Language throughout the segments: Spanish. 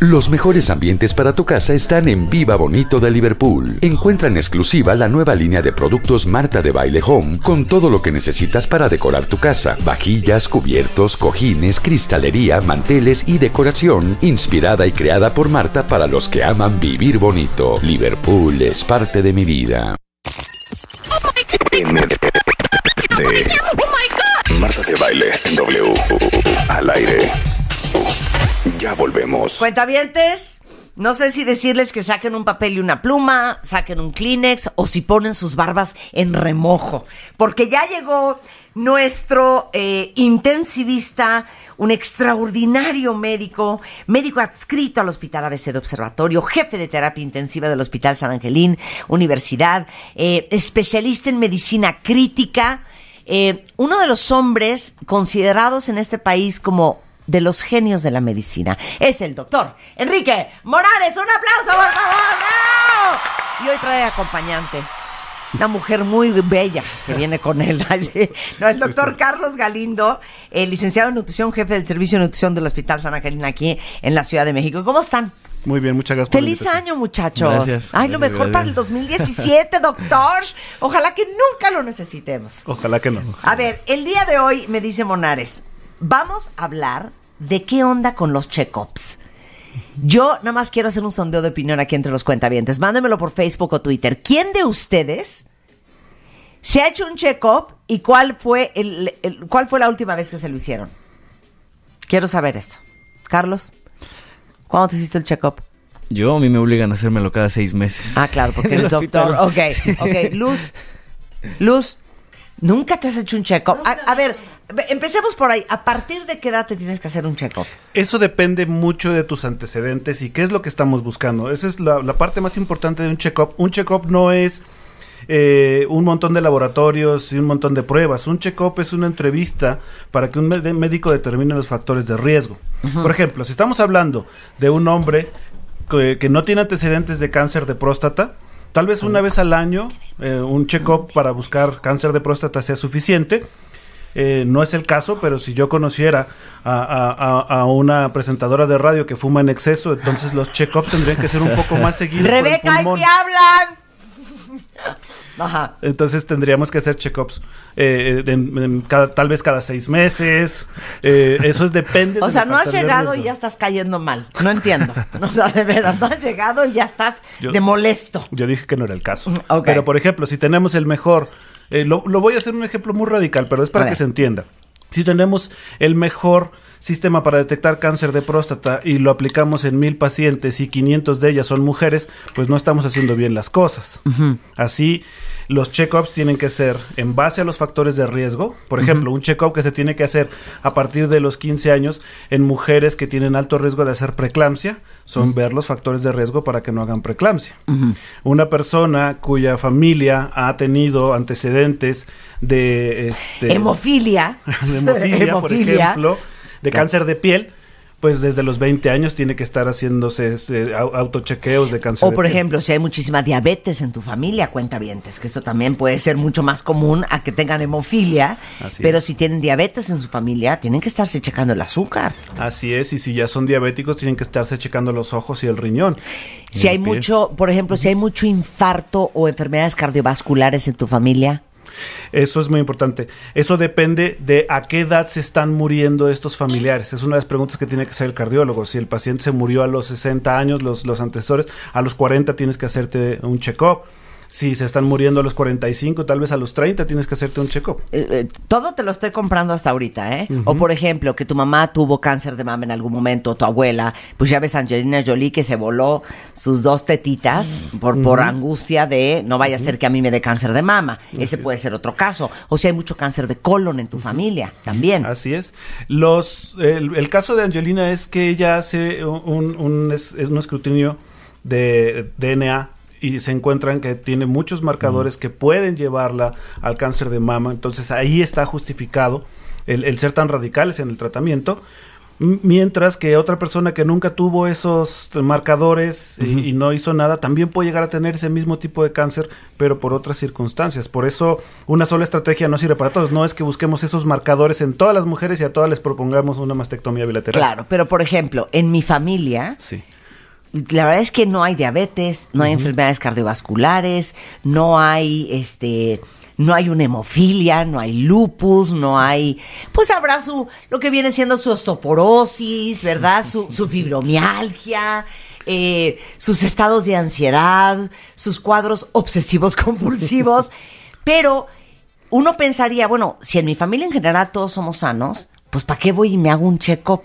Los mejores ambientes para tu casa están en Viva Bonito de Liverpool. Encuentra en exclusiva la nueva línea de productos Marta de Baile Home con todo lo que necesitas para decorar tu casa. Vajillas, cubiertos, cojines, cristalería, manteles y decoración inspirada y creada por Marta para los que aman vivir bonito. Liverpool es parte de mi vida. Oh Marta de Baile W al aire. Ya volvemos. Cuentavientes, no sé si decirles que saquen un papel y una pluma, saquen un Kleenex o si ponen sus barbas en remojo. Porque ya llegó nuestro eh, intensivista, un extraordinario médico, médico adscrito al Hospital ABC de Observatorio, jefe de terapia intensiva del Hospital San Angelín, Universidad, eh, especialista en medicina crítica, eh, uno de los hombres considerados en este país como de los genios de la medicina. Es el doctor Enrique Morales. Un aplauso, por favor. Y hoy trae acompañante. Una mujer muy bella que viene con él. No, el doctor este. Carlos Galindo, el licenciado en nutrición, jefe del servicio de nutrición del Hospital San Angelina aquí en la Ciudad de México. ¿Cómo están? Muy bien, muchas gracias. Feliz año, muchachos. Gracias. Ay, lo mejor para el 2017, doctor. Ojalá que nunca lo necesitemos. Ojalá que no. A ver, el día de hoy me dice Monares, Vamos a hablar de qué onda con los check-ups. Yo nada más quiero hacer un sondeo de opinión aquí entre los cuentavientes. Mándemelo por Facebook o Twitter. ¿Quién de ustedes se ha hecho un check-up y cuál fue, el, cuál fue la última vez que se lo hicieron? Quiero saber eso. Carlos, ¿cuándo te hiciste el check-up? Yo, a mí me obligan a hacérmelo cada seis meses. Ah, claro, porque eres doctor. Ok, ok. Luz, Luz, ¿nunca te has hecho un check-up? a ver, Empecemos por ahí. ¿A partir de qué edad te tienes que hacer un check-up? Eso depende mucho de tus antecedentes y qué es lo que estamos buscando. Esa es la, parte más importante de un check-up. Un check-up no es eh, un montón de laboratorios y un montón de pruebas. Un check-up es una entrevista para que un médico determine los factores de riesgo. Por ejemplo, si estamos hablando de un hombre que, no tiene antecedentes de cáncer de próstata, tal vez una vez al año eh, un check-up para buscar cáncer de próstata sea suficiente eh, no es el caso, pero si yo conociera a, una presentadora de radio que fuma en exceso, entonces los check-ups tendrían que ser un poco más seguidos. Rebeca, hay que hablan. Ajá. Entonces tendríamos que hacer check-ups eh, eh, tal vez cada seis meses. eso es depende. O sea, no has llegado y ya estás cayendo mal. No entiendo. o sea, de verdad, no has llegado y ya estás de molesto. Yo dije que no era el caso. Pero por ejemplo, si tenemos el mejor eh, lo, voy a hacer un ejemplo muy radical, pero es para que se entienda. Si tenemos el mejor sistema para detectar cáncer de próstata y lo aplicamos en mil pacientes y 500 de ellas son mujeres, pues no estamos haciendo bien las cosas. Así los check-ups tienen que ser en base a los factores de riesgo. Por ejemplo, un check-up que se tiene que hacer a partir de los 15 años en mujeres que tienen alto riesgo de hacer preeclampsia, son ver los factores de riesgo para que no hagan preeclampsia. Una persona cuya familia ha tenido antecedentes de... Este, hemofilia. hemofilia, por ejemplo, de cáncer de piel pues desde los 20 años tiene que estar haciéndose este, autochequeos de cáncer. O por ejemplo, si hay muchísima diabetes en tu familia, cuenta bien, es que esto también puede ser mucho más común a que tengan hemofilia, pero si tienen diabetes en su familia, tienen que estarse checando el azúcar. Así es, y si ya son diabéticos, tienen que estarse checando los ojos y el riñón. Si hay mucho, por ejemplo, si hay mucho infarto o enfermedades cardiovasculares en tu familia, eso es muy importante. Eso depende de a qué edad se están muriendo estos familiares. Es una de las preguntas que tiene que hacer el cardiólogo. Si el paciente se murió a los 60 años, los, los antecesores, a los 40 tienes que hacerte un check-up si se están muriendo a los 45, tal vez a los 30 tienes que hacerte un check-up. Eh, eh, todo te lo estoy comprando hasta ahorita, ¿eh? O por ejemplo, que tu mamá tuvo cáncer de mama en algún momento, tu abuela, pues ya ves Angelina Jolie que se voló sus dos tetitas por, por angustia de no vaya a ser que a mí me dé cáncer de mama. Ese puede ser otro caso. O si hay mucho cáncer de colon en tu familia también. Así es. Los, el, caso de Angelina es que ella hace un, un, un escrutinio de DNA y se encuentran que tiene muchos marcadores que pueden llevarla al cáncer de mama. Entonces ahí está justificado el, ser tan radicales en el tratamiento. Mientras que otra persona que nunca tuvo esos marcadores y, no hizo nada, también puede llegar a tener ese mismo tipo de cáncer, pero por otras circunstancias. Por eso una sola estrategia no sirve para todos. No es que busquemos esos marcadores en todas las mujeres y a todas les propongamos una mastectomía bilateral. Claro, pero por ejemplo, en mi familia... Sí la verdad es que no hay diabetes, no hay enfermedades cardiovasculares, no hay este no hay una hemofilia, no hay lupus, no hay pues habrá su lo que viene siendo su osteoporosis, ¿verdad? Su, fibromialgia, eh, sus estados de ansiedad, sus cuadros obsesivos compulsivos, pero uno pensaría, bueno, si en mi familia en general todos somos sanos, pues ¿para qué voy y me hago un check-up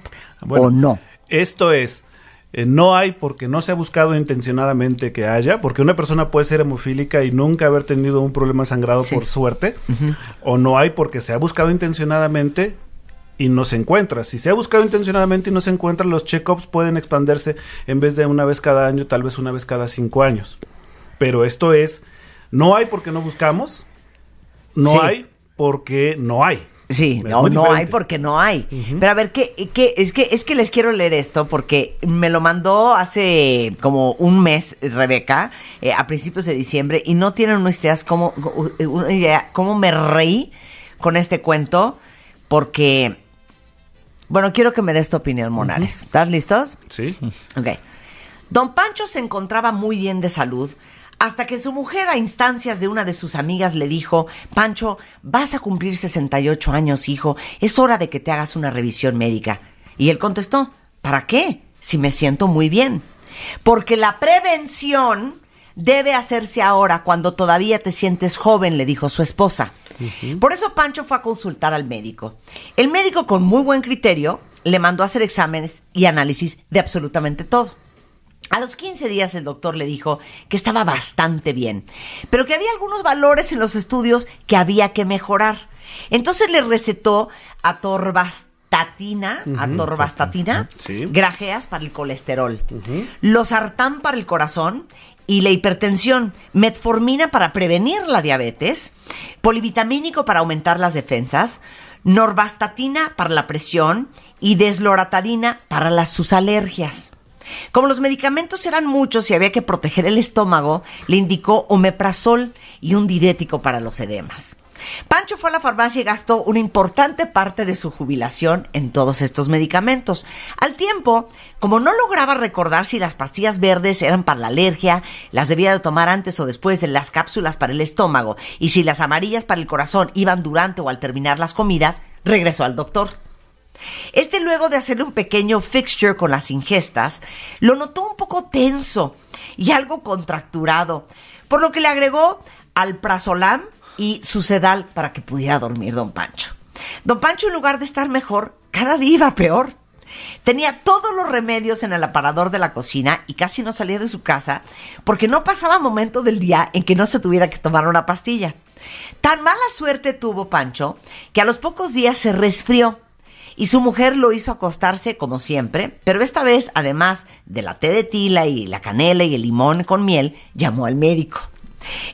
o no? Esto es eh, no hay porque no se ha buscado intencionadamente que haya, porque una persona puede ser hemofílica y nunca haber tenido un problema sangrado por suerte, o no hay porque se ha buscado intencionadamente y no se encuentra. Si se ha buscado intencionadamente y no se encuentra, los check-ups pueden expandirse en vez de una vez cada año, tal vez una vez cada cinco años. Pero esto es, no hay porque no buscamos, no hay porque no hay. Sí, no, hay porque no hay. Pero a ver, ¿qué, qué, es, que, es que les quiero leer esto porque me lo mandó hace como un mes Rebeca, eh, a principios de diciembre, y no tienen como, una idea cómo me reí con este cuento porque... Bueno, quiero que me des tu opinión, Monares. ¿Estás listos? Sí. Ok. Don Pancho se encontraba muy bien de salud, hasta que su mujer a instancias de una de sus amigas le dijo, Pancho, vas a cumplir 68 años, hijo, es hora de que te hagas una revisión médica. Y él contestó, ¿para qué? Si me siento muy bien. Porque la prevención debe hacerse ahora, cuando todavía te sientes joven, le dijo su esposa. Por eso Pancho fue a consultar al médico. El médico, con muy buen criterio, le mandó a hacer exámenes y análisis de absolutamente todo. A los 15 días el doctor le dijo que estaba bastante bien, pero que había algunos valores en los estudios que había que mejorar. Entonces le recetó atorvastatina, grajeas para el colesterol, uh para el corazón y la hipertensión, metformina para prevenir la diabetes, polivitamínico para aumentar las defensas, norvastatina para la presión y desloratadina para las, sus alergias. Como los medicamentos eran muchos y había que proteger el estómago, le indicó omeprazol y un diurético para los edemas. Pancho fue a la farmacia y gastó una importante parte de su jubilación en todos estos medicamentos. Al tiempo, como no lograba recordar si las pastillas verdes eran para la alergia, las debía de tomar antes o después de las cápsulas para el estómago, y si las amarillas para el corazón iban durante o al terminar las comidas, regresó al doctor. Este luego de hacerle un pequeño fixture con las ingestas, lo notó un poco tenso y algo contracturado, por lo que le agregó al prazolam y sucedal para que pudiera dormir don Pancho. Don Pancho, en lugar de estar mejor, cada día iba peor. Tenía todos los remedios en el aparador de la cocina y casi no salía de su casa porque no pasaba momento del día en que no se tuviera que tomar una pastilla. Tan mala suerte tuvo Pancho que a los pocos días se resfrió y su mujer lo hizo acostarse como siempre, pero esta vez, además de la té de tila y la canela y el limón con miel, llamó al médico.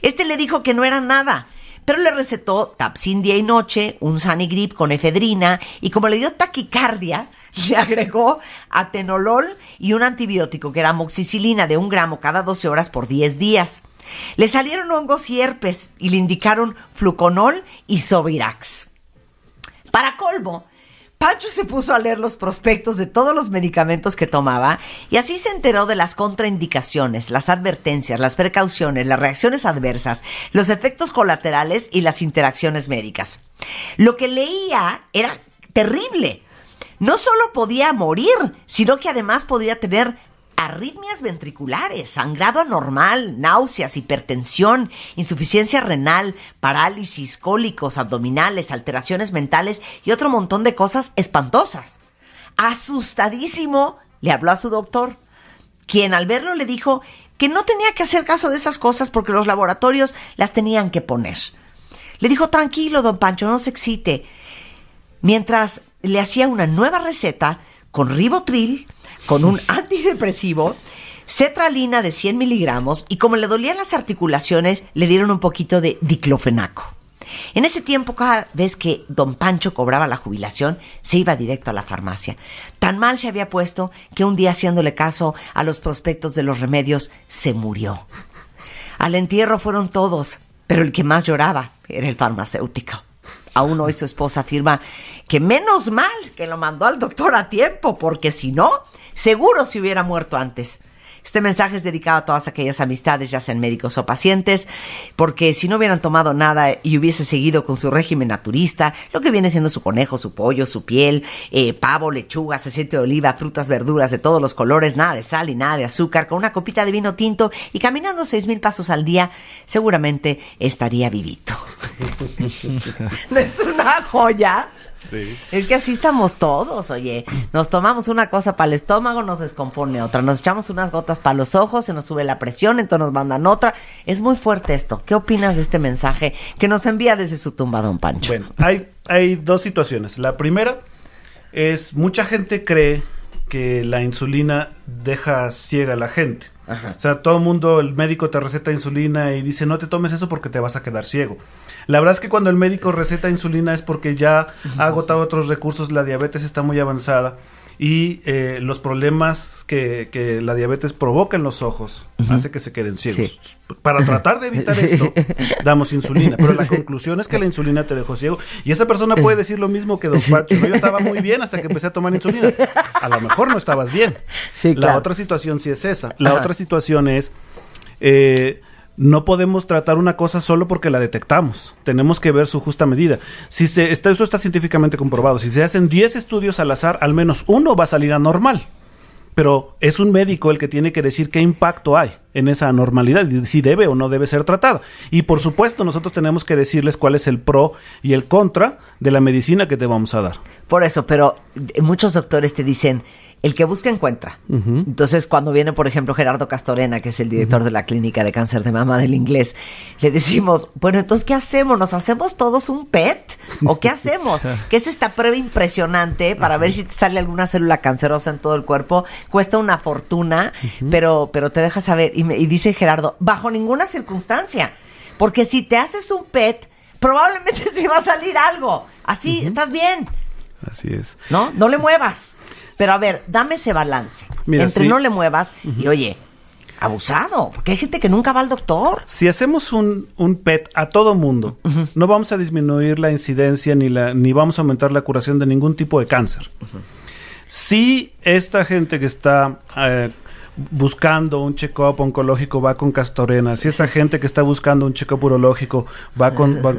Este le dijo que no era nada, pero le recetó Tapsin día y noche, un Grip con efedrina y como le dio taquicardia, le agregó atenolol y un antibiótico que era moxicilina de un gramo cada 12 horas por 10 días. Le salieron hongos y herpes y le indicaron fluconol y sovirax. Para colmo, Pancho se puso a leer los prospectos de todos los medicamentos que tomaba y así se enteró de las contraindicaciones, las advertencias, las precauciones, las reacciones adversas, los efectos colaterales y las interacciones médicas. Lo que leía era terrible. No solo podía morir, sino que además podía tener arritmias ventriculares, sangrado anormal, náuseas, hipertensión, insuficiencia renal, parálisis, cólicos abdominales, alteraciones mentales y otro montón de cosas espantosas. Asustadísimo, le habló a su doctor, quien al verlo le dijo que no tenía que hacer caso de esas cosas porque los laboratorios las tenían que poner. Le dijo, tranquilo, don Pancho, no se excite. Mientras le hacía una nueva receta con ribotril, con un antidepresivo, cetralina de 100 miligramos y como le dolían las articulaciones, le dieron un poquito de diclofenaco. En ese tiempo, cada vez que don Pancho cobraba la jubilación, se iba directo a la farmacia. Tan mal se había puesto que un día, haciéndole caso a los prospectos de los remedios, se murió. Al entierro fueron todos, pero el que más lloraba era el farmacéutico. Aún hoy su esposa afirma que menos mal que lo mandó al doctor a tiempo, porque si no, seguro se hubiera muerto antes. Este mensaje es dedicado a todas aquellas amistades, ya sean médicos o pacientes, porque si no hubieran tomado nada y hubiese seguido con su régimen naturista, lo que viene siendo su conejo, su pollo, su piel, eh, pavo, lechugas, aceite de oliva, frutas, verduras de todos los colores, nada de sal y nada de azúcar, con una copita de vino tinto y caminando seis mil pasos al día, seguramente estaría vivito. ¿No es una joya? Es que así estamos todos, oye. Nos tomamos una cosa para el estómago, nos descompone otra. Nos echamos unas gotas para los ojos, se nos sube la presión, entonces nos mandan otra. Es muy fuerte esto. ¿Qué opinas de este mensaje que nos envía desde su tumba, don Pancho? Bueno, hay, hay dos situaciones. La primera es mucha gente cree que la insulina deja ciega a la gente. O sea, todo el mundo, el médico te receta insulina y dice, no te tomes eso porque te vas a quedar ciego. La verdad es que cuando el médico receta insulina es porque ya ha agotado otros recursos, la diabetes está muy avanzada y eh, los problemas que, que, la diabetes provoca en los ojos hace que se queden ciegos. Para tratar de evitar esto, damos insulina. Pero la conclusión es que la insulina te dejó ciego. Y esa persona puede decir lo mismo que Don Pacho. Yo estaba muy bien hasta que empecé a tomar insulina. A lo mejor no estabas bien. La otra situación sí es esa. La otra situación es... Eh, no podemos tratar una cosa solo porque la detectamos. Tenemos que ver su justa medida. Si está, eso está científicamente comprobado. Si se hacen 10 estudios al azar, al menos uno va a salir anormal. Pero es un médico el que tiene que decir qué impacto hay en esa anormalidad, si debe o no debe ser tratada. Y por supuesto, nosotros tenemos que decirles cuál es el pro y el contra de la medicina que te vamos a dar. Por eso, pero muchos doctores te dicen, el que busca encuentra. Entonces, cuando viene, por ejemplo, Gerardo Castorena, que es el director de la clínica de cáncer de mama del inglés, le decimos, bueno, entonces, ¿qué hacemos? ¿Nos hacemos todos un PET? ¿O qué hacemos? que es esta prueba impresionante para ver si te sale alguna célula cancerosa en todo el cuerpo? Cuesta una fortuna, pero, pero te deja saber. Y, dice Gerardo, bajo ninguna circunstancia, porque si te haces un PET, probablemente se va a salir algo. Así, estás bien. Así es. ¿No? No le muevas. Pero a ver, dame ese balance. Mira, entre no le muevas y oye, abusado, porque hay gente que nunca va al doctor. Si hacemos un, un PET a todo mundo, no vamos a disminuir la incidencia ni, la, ni vamos a aumentar la curación de ningún tipo de cáncer. Si esta gente que está eh, buscando un check-up oncológico va con Castorena, si esta gente que está buscando un check-up urológico va con va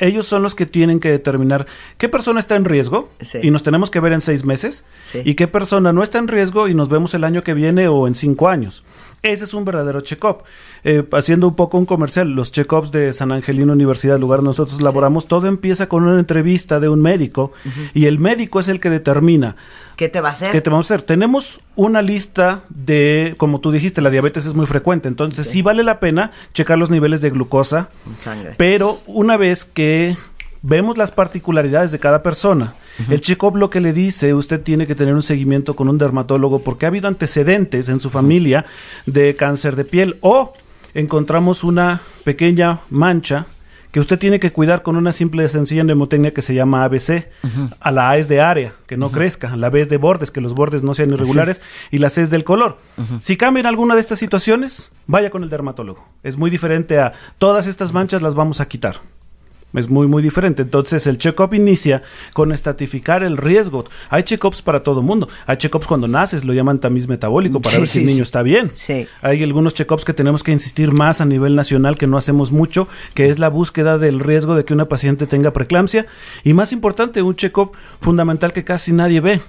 ellos son los que tienen que determinar qué persona está en riesgo y nos tenemos que ver en seis meses y qué persona no está en riesgo y nos vemos el año que viene o en cinco años. Ese es un verdadero check-up. Eh, haciendo un poco un comercial, los check-ups de San Angelino Universidad, lugar nosotros laboramos, todo empieza con una entrevista de un médico y el médico es el que determina. ¿Qué te va a hacer? ¿Qué te vamos a hacer? Tenemos una lista de, como tú dijiste, la diabetes es muy frecuente, entonces sí vale la pena checar los niveles de glucosa, pero una vez que vemos las particularidades de cada persona. El chico bloque lo que le dice, usted tiene que tener un seguimiento con un dermatólogo porque ha habido antecedentes en su familia de cáncer de piel o encontramos una pequeña mancha que usted tiene que cuidar con una simple y sencilla neumotecnia que se llama ABC. A la A es de área, que no crezca a crezca, la B es de bordes, que los bordes no sean irregulares, y la C es del color. Si cambian alguna de estas situaciones, vaya con el dermatólogo. Es muy diferente a todas estas manchas las vamos a quitar. Es muy, muy diferente. Entonces, el check-up inicia con estatificar el riesgo. Hay check-ups para todo mundo. Hay check-ups cuando naces, lo llaman tamiz metabólico, para ver si el niño está bien. Hay algunos check-ups que tenemos que insistir más a nivel nacional, que no hacemos mucho, que es la búsqueda del riesgo de que una paciente tenga preeclampsia. Y más importante, un check-up fundamental que casi nadie ve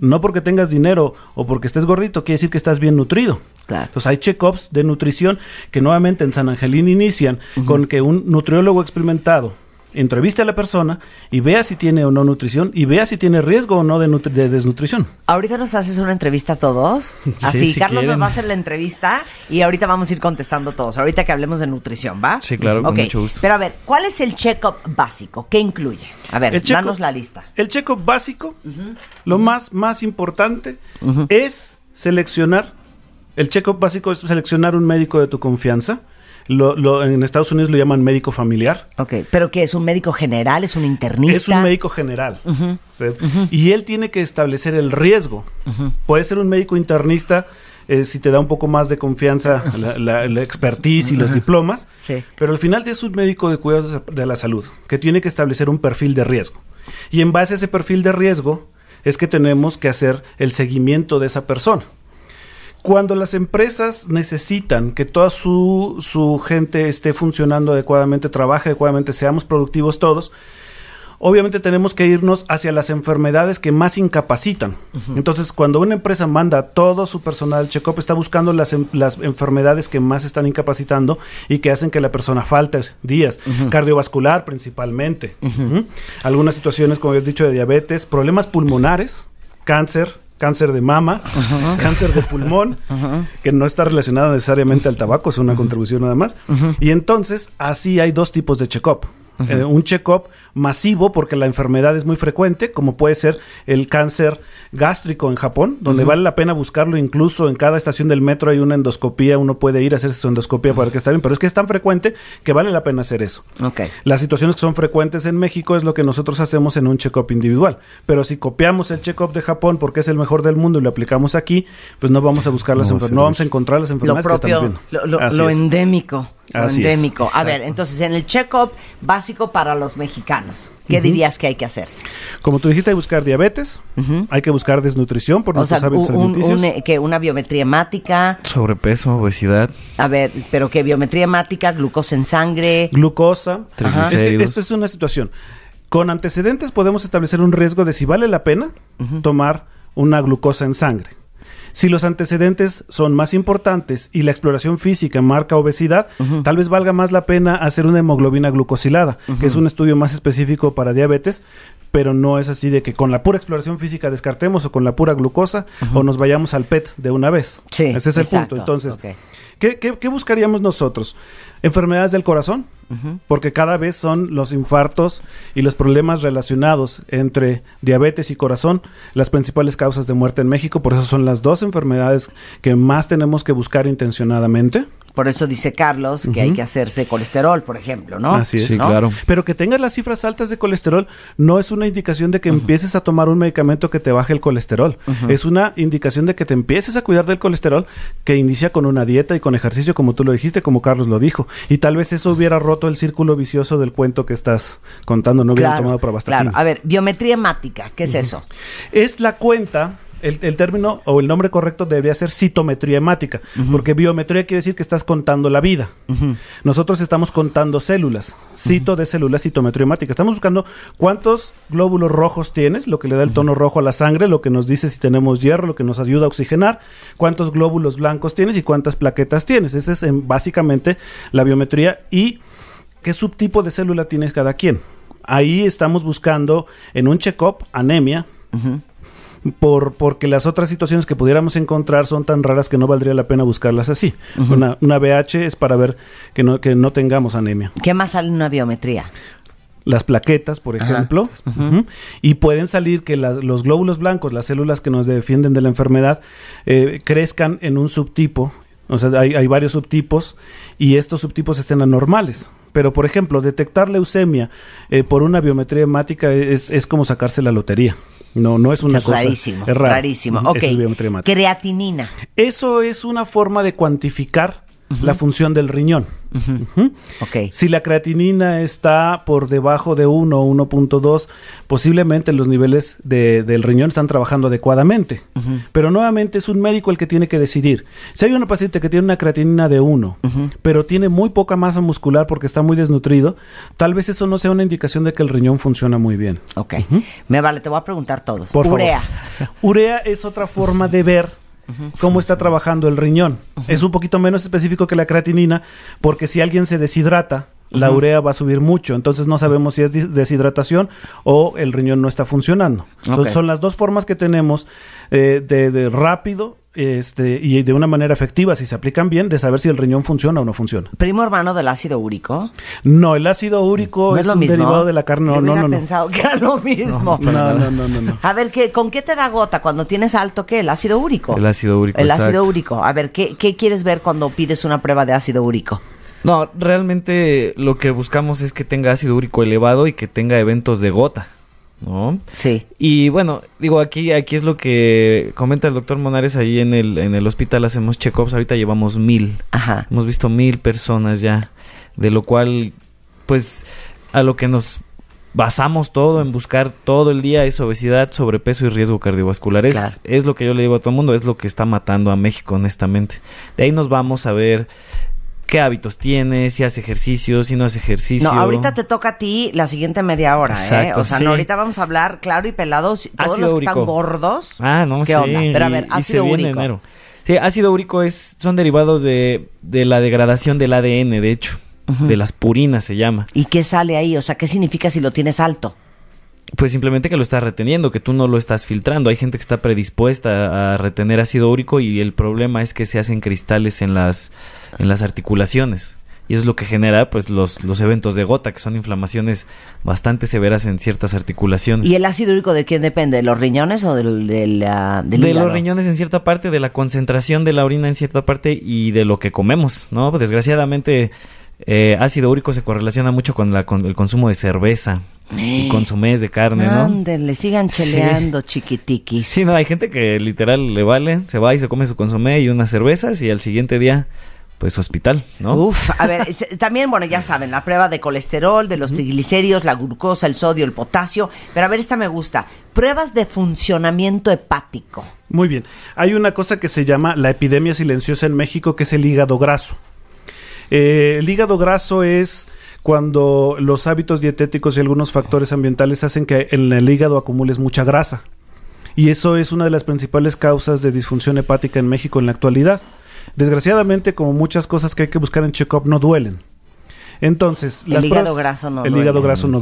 no porque tengas dinero o porque estés gordito, quiere decir que estás bien nutrido. Claro. Entonces hay check-ups de nutrición que nuevamente en San Angelín inician con que un nutriólogo experimentado Entrevista a la persona y vea si tiene o no nutrición y vea si tiene riesgo o no de, desnutrición. Ahorita nos haces una entrevista a todos. Así, Carlos nos va a hacer la entrevista y ahorita vamos a ir contestando todos. Ahorita que hablemos de nutrición, ¿va? Sí, claro, okay. con mucho gusto. Pero a ver, ¿cuál es el check-up básico? ¿Qué incluye? A ver, danos la lista. El check-up básico, lo más, más importante, es seleccionar, el check-up básico es seleccionar un médico de tu confianza lo, en Estados Unidos lo llaman médico familiar. pero que es un médico general, es un internista. Es un médico general. Y él tiene que establecer el riesgo. Puede ser un médico internista. Eh, si te da un poco más de confianza la, la, expertise y los diplomas, pero al final es un médico de cuidados de la salud que tiene que establecer un perfil de riesgo. Y en base a ese perfil de riesgo es que tenemos que hacer el seguimiento de esa persona cuando las empresas necesitan que toda su, gente esté funcionando adecuadamente, trabaje adecuadamente, seamos productivos todos, obviamente tenemos que irnos hacia las enfermedades que más incapacitan. Entonces, cuando una empresa manda a todo su personal al está buscando las, em, las, enfermedades que más están incapacitando y que hacen que la persona falte días. Cardiovascular principalmente. Algunas situaciones, como habías dicho, de diabetes, problemas pulmonares, cáncer, cáncer de mama, cáncer de pulmón, que no está relacionada necesariamente al tabaco, es una contribución nada más. Y entonces, así hay dos tipos de check-up. Eh, un check-up masivo porque la enfermedad es muy frecuente, como puede ser el cáncer gástrico en Japón, donde vale la pena buscarlo incluso en cada estación del metro hay una endoscopía, uno puede ir a hacerse su endoscopía para que está bien, pero es que es tan frecuente que vale la pena hacer eso. Las situaciones que son frecuentes en México es lo que nosotros hacemos en un check-up individual, pero si copiamos el check-up de Japón porque es el mejor del mundo y lo aplicamos aquí, pues no vamos a buscar las no, enfermedades, no vamos a encontrar las enfermedades que estamos viendo. lo endémico endémico. a ver, entonces en el check-up básico para los mexicanos, ¿qué dirías que hay que hacerse? Como tú dijiste, hay que buscar diabetes, hay que buscar desnutrición por no saber que una biometría hemática. Sobrepeso, obesidad. A ver, pero que biometría hemática, glucosa en sangre. Glucosa. Este esto es una situación. Con antecedentes podemos establecer un riesgo de si vale la pena tomar una glucosa en sangre. Si los antecedentes son más importantes y la exploración física marca obesidad, tal vez valga más la pena hacer una hemoglobina glucosilada, que es un estudio más específico para diabetes, pero no es así de que con la pura exploración física descartemos o con la pura glucosa o nos vayamos al PET de una vez. Ese es el punto. Entonces, ¿Qué, buscaríamos nosotros? Enfermedades del corazón, porque cada vez son los infartos y los problemas relacionados entre diabetes y corazón las principales causas de muerte en México, por eso son las dos enfermedades que más tenemos que buscar intencionadamente. Por eso dice Carlos que hay que hacerse colesterol, por ejemplo, ¿no? Así es, claro. Pero que tengas las cifras altas de colesterol no es una indicación de que empieces a tomar un medicamento que te baje el colesterol. Es una indicación de que te empieces a cuidar del colesterol que inicia con una dieta y con ejercicio, como tú lo dijiste, como Carlos lo dijo. Y tal vez eso hubiera roto el círculo vicioso del cuento que estás contando, no hubiera tomado probastatina. Claro, a ver, biometría hemática, ¿qué es eso? Es la cuenta el, término o el nombre correcto debería ser citometría hemática, porque biometría quiere decir que estás contando la vida. Nosotros estamos contando células, cito de células, citometría hemática. Estamos buscando cuántos glóbulos rojos tienes, lo que le da el tono rojo a la sangre, lo que nos dice si tenemos hierro, lo que nos ayuda a oxigenar, cuántos glóbulos blancos tienes y cuántas plaquetas tienes. Esa es básicamente la biometría y qué subtipo de célula tienes cada quien. Ahí estamos buscando en un check-up anemia, por, porque las otras situaciones que pudiéramos encontrar son tan raras que no valdría la pena buscarlas así. una, una, BH es para ver que no, tengamos anemia. ¿Qué más sale en una biometría? las plaquetas, por ejemplo, y pueden salir que los glóbulos blancos, las células que nos defienden de la enfermedad, eh, crezcan en un subtipo, o sea, hay, hay, varios subtipos, y estos subtipos estén anormales. Pero, por ejemplo, detectar leucemia eh, por una biometría hemática es como sacarse la lotería. No, no es una cosa. Rarísimo, es rarísimo. Creatinina. Eso es una forma de cuantificar la función del riñón. Si la creatinina está por debajo de 1 o 1.2, posiblemente los niveles de, del riñón están trabajando adecuadamente. Pero nuevamente es un médico el que tiene que decidir. Si hay una paciente que tiene una creatinina de 1, pero tiene muy poca masa muscular porque está muy desnutrido, tal vez eso no sea una indicación de que el riñón funciona muy bien. Ok. Me vale, te voy a preguntar todos. Por urea. Urea es otra forma de ver cómo está trabajando el riñón. Es un poquito menos específico que la creatinina, porque si alguien se deshidrata, la urea va a subir mucho. Entonces no sabemos si es deshidratación o el riñón no está funcionando. Entonces son las dos formas que tenemos eh, de, rápido este, y de una manera efectiva, si se aplican bien, de saber si el riñón funciona o no funciona. ¿Primo hermano del ácido úrico? No, el ácido úrico es, lo mismo? derivado de la carne. No, no, no, no. pensado que era lo mismo. No, no, no, no. A ver, ¿con qué te da gota cuando tienes alto qué? ¿El ácido úrico? El ácido úrico, El ácido úrico. A ver, ¿qué quieres ver cuando pides una prueba de ácido úrico? No, realmente lo que buscamos es que tenga ácido úrico elevado y que tenga eventos de gota. ¿no? Sí. Y bueno, digo, aquí, aquí es lo que comenta el doctor Monares ahí en el, en el hospital, hacemos check-ups, ahorita llevamos mil. Ajá. Hemos visto mil personas ya, de lo cual, pues, a lo que nos basamos todo en buscar todo el día es obesidad, sobrepeso y riesgo cardiovascular. Es, es lo que yo le digo a todo el mundo, es lo que está matando a México, honestamente. De ahí nos vamos a ver qué hábitos tienes, si haces ejercicio, si no haces ejercicio. No, ahorita te toca a ti la siguiente media hora, ¿eh? O sea, ahorita vamos a hablar claro y pelados. Todos los que están gordos. Ah, no, ¿Qué onda? Pero a ver, ácido úrico. Sí, ácido úrico es, son derivados de, la degradación del ADN, de hecho. De las purinas se llama. ¿Y qué sale ahí? O sea, ¿qué significa si lo tienes alto? pues simplemente que lo estás reteniendo, que tú no lo estás filtrando. Hay gente que está predispuesta a retener ácido úrico y el problema es que se hacen cristales en las, en las articulaciones. Y es lo que genera pues los, los eventos de gota, que son inflamaciones bastante severas en ciertas articulaciones. ¿Y el ácido úrico de quién depende? ¿De los riñones o del, la ah, De los riñones en cierta parte, de la concentración de la orina en cierta parte y de lo que comemos, ¿no? desgraciadamente eh, ácido úrico se correlaciona mucho con, la, el consumo de cerveza y eh. consumés de carne, ¿no? Le sigan cheleando, chiquitiquis. Sí, no, hay gente que literal le vale, se va y se come su consomé y unas cervezas y al siguiente día pues hospital, ¿no? Uf, a ver, también, bueno, ya saben, la prueba de colesterol, de los triglicéridos, la glucosa, el sodio, el potasio, pero a ver, esta me gusta, pruebas de funcionamiento hepático. Muy bien, hay una cosa que se llama la epidemia silenciosa en México, que es el hígado graso. Eh, el hígado graso es cuando los hábitos dietéticos y algunos factores ambientales hacen que en el hígado acumules mucha grasa. Y eso es una de las principales causas de disfunción hepática en México en la actualidad. Desgraciadamente, como muchas cosas que hay que buscar en check-up no duelen. Entonces, el hígado graso no